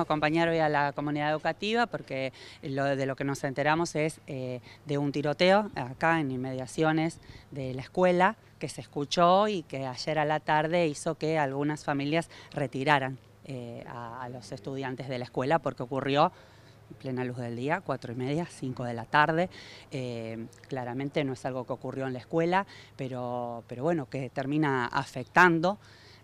acompañar hoy a la comunidad educativa porque de lo que nos enteramos es eh, de un tiroteo acá en inmediaciones de la escuela que se escuchó y que ayer a la tarde hizo que algunas familias retiraran eh, a, los estudiantes de la escuela porque ocurrió en plena luz del día, cuatro y media, cinco de la tarde. Eh, claramente no es algo que ocurrió en la escuela, pero, pero bueno, que termina afectando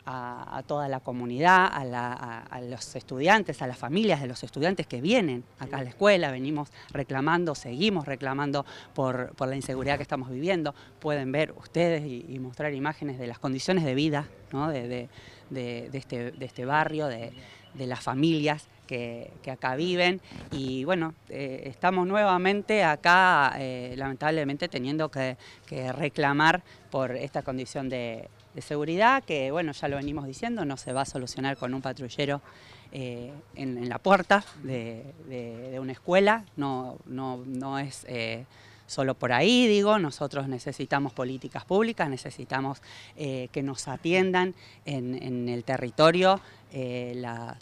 a, toda la comunidad, a, los estudiantes, a las familias de los estudiantes que vienen acá a la escuela, venimos reclamando, seguimos reclamando por, la inseguridad que estamos viviendo. Pueden ver ustedes y, mostrar imágenes de las condiciones de vida este, de este barrio, de las familias que, acá viven. Y bueno, eh, estamos nuevamente acá, eh, lamentablemente, teniendo que, reclamar por esta condición de, seguridad, que bueno, ya lo venimos diciendo, no se va a solucionar con un patrullero. Eh, en, la puerta de, una escuela, no, no, no es solo por ahí, digo, nosotros necesitamos políticas públicas, necesitamos que nos atiendan en, el territorio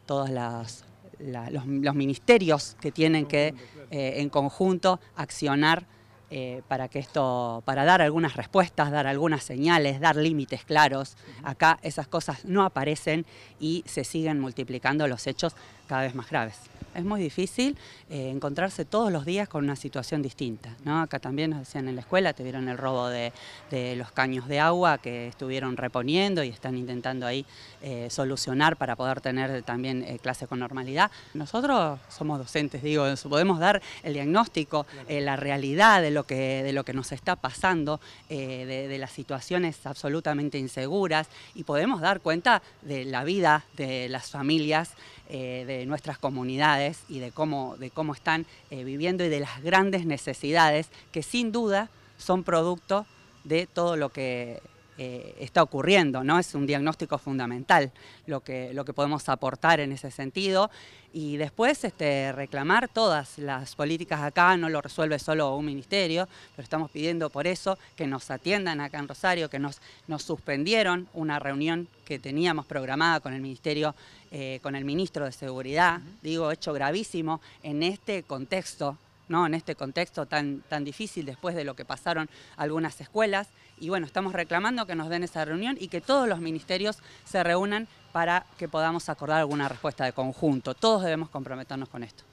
todas las los, ministerios que tienen que eh, en conjunto accionar eh, para que esto, para dar algunas respuestas, dar algunas señales, dar límites claros. Acá esas cosas no aparecen y se siguen multiplicando los hechos cada vez más graves. Es muy difícil eh, encontrarse todos los días con una situación distinta. Acá también nos decían en la escuela, tuvieron el robo de, los caños de agua que estuvieron reponiendo y están intentando ahí eh, solucionar para poder tener también eh, clases con normalidad. Nosotros somos docentes, digo, podemos dar el diagnóstico, la realidad de lo, que, de lo que nos está pasando, de, las situaciones absolutamente inseguras y podemos dar cuenta de la vida de las familias, de nuestras comunidades y de cómo, de cómo están eh, viviendo y de las grandes necesidades que sin duda son producto de todo lo que eh, está ocurriendo, ¿no? Es un diagnóstico fundamental lo que, lo que podemos aportar en ese sentido. Y después este, reclamar todas las políticas acá, no lo resuelve solo un ministerio, pero estamos pidiendo por eso que nos atiendan acá en Rosario, que nos, nos suspendieron una reunión que teníamos programada con el ministerio, eh, con el ministro de Seguridad, digo, hecho gravísimo en este contexto ¿no? en este contexto tan, tan difícil después de lo que pasaron algunas escuelas. Y bueno, estamos reclamando que nos den esa reunión y que todos los ministerios se reúnan para que podamos acordar alguna respuesta de conjunto. Todos debemos comprometernos con esto.